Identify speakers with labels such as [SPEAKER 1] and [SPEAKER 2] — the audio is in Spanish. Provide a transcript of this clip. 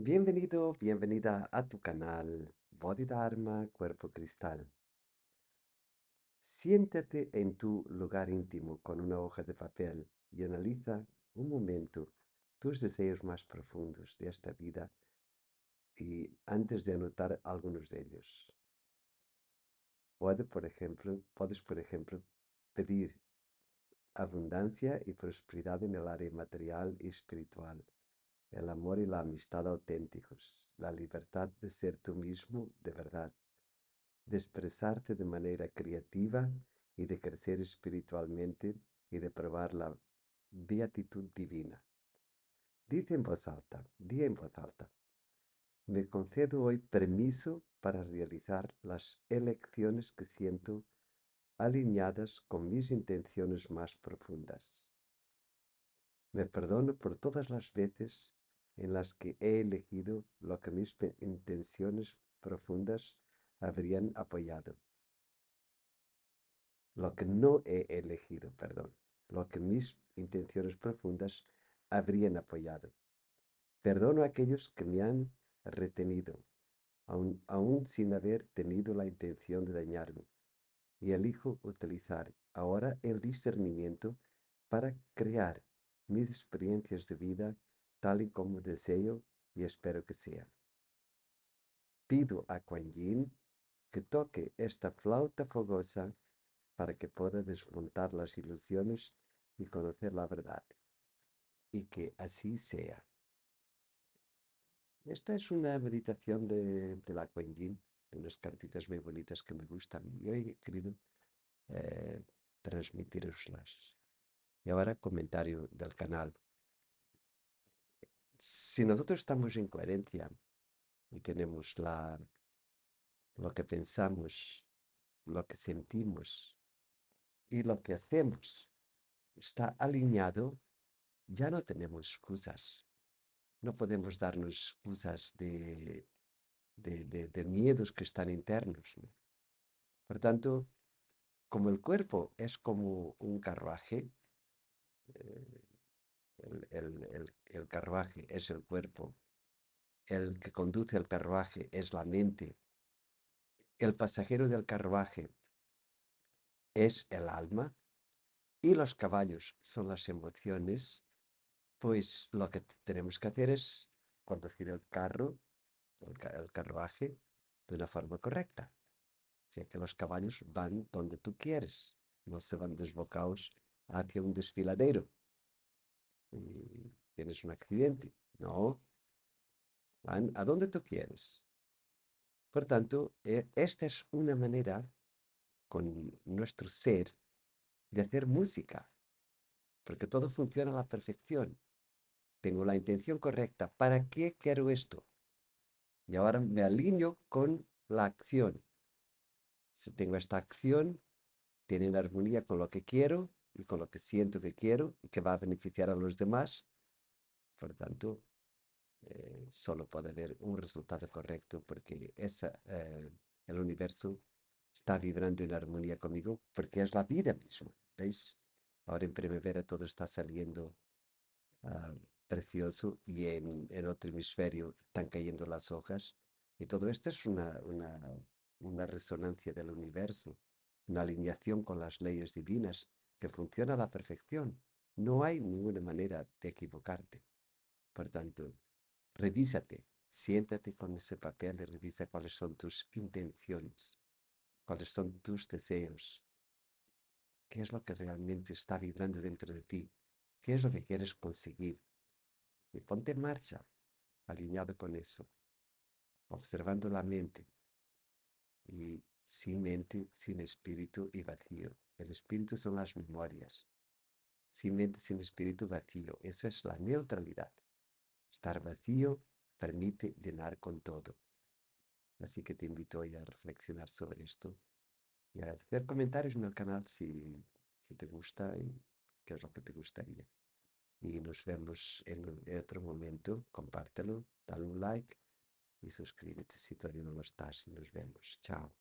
[SPEAKER 1] Bienvenido, bienvenida a tu canal Bodhidharma Cuerpo Cristal. Siéntate en tu lugar íntimo con una hoja de papel y analiza un momento tus deseos más profundos de esta vida y antes de anotar algunos de ellos. Puedes, por ejemplo, puedes, por ejemplo pedir abundancia y prosperidad en el área material y espiritual el amor y la amistad auténticos, la libertad de ser tú mismo de verdad, de expresarte de manera creativa y de crecer espiritualmente y de probar la beatitud divina. Dice en voz alta, di en voz alta, me concedo hoy permiso para realizar las elecciones que siento alineadas con mis intenciones más profundas. Me perdono por todas las veces en las que he elegido lo que mis intenciones profundas habrían apoyado. Lo que no he elegido, perdón, lo que mis intenciones profundas habrían apoyado. Perdono a aquellos que me han retenido, aun, aun sin haber tenido la intención de dañarme, y elijo utilizar ahora el discernimiento para crear mis experiencias de vida tal y como deseo y espero que sea. Pido a Kuan Yin que toque esta flauta fogosa para que pueda desmontar las ilusiones y conocer la verdad. Y que así sea. Esta es una meditación de, la Kuan Yin, de unas cartitas muy bonitas que me gustan. y he querido eh, transmitiroslas. Y ahora comentario del canal si nosotros estamos en coherencia y tenemos la, lo que pensamos, lo que sentimos y lo que hacemos está alineado, ya no tenemos excusas. No podemos darnos excusas de, miedos que están internos. Por tanto, como el cuerpo es como un carruaje, eh, el, carruaje es el cuerpo, el que conduce el carruaje es la mente, el pasajero del carruaje es el alma y los caballos son las emociones, pues lo que tenemos que hacer es conducir el carro, el, carruaje, de una forma correcta. O sea que los caballos van donde tú quieres, no se van desbocados hacia un desfiladero tienes un accidente. No. Van a donde tú quieres. Por tanto, eh, esta es una manera con nuestro ser de hacer música, porque todo funciona a la perfección. Tengo la intención correcta. ¿Para qué quiero esto? Y ahora me alineo con la acción. Si tengo esta acción, tiene la armonía con lo que quiero, y con lo que siento que quiero y que va a beneficiar a los demás. Por tanto, eh, solo puede haber un resultado correcto porque esa, eh, el universo está vibrando en armonía conmigo porque es la vida misma. ¿Veis? Ahora en primavera todo está saliendo ah, precioso y en, el otro hemisferio están cayendo las hojas. Y todo esto es una, una, una resonancia del universo, una alineación con las leyes divinas que funciona a la perfección. No hay ninguna manera de equivocarte. Por tanto, revísate, siéntate con ese papel y revisa cuáles son tus intenciones, cuáles son tus deseos, qué es lo que realmente está vibrando dentro de ti, qué es lo que quieres conseguir. Y ponte en marcha, alineado con eso, observando la mente y sin mente, sin espíritu y vacío. El espíritu son las memorias. Sin mente, sin espíritu vacío. Eso es la neutralidad. Estar vacío permite llenar con todo. Así que te invito hoy a reflexionar sobre esto y a hacer comentarios en el canal si, si te gusta y qué es lo que te gustaría. Y nos vemos en otro momento. Compártelo, dale un like y suscríbete si todavía no lo estás y nos vemos. Chao.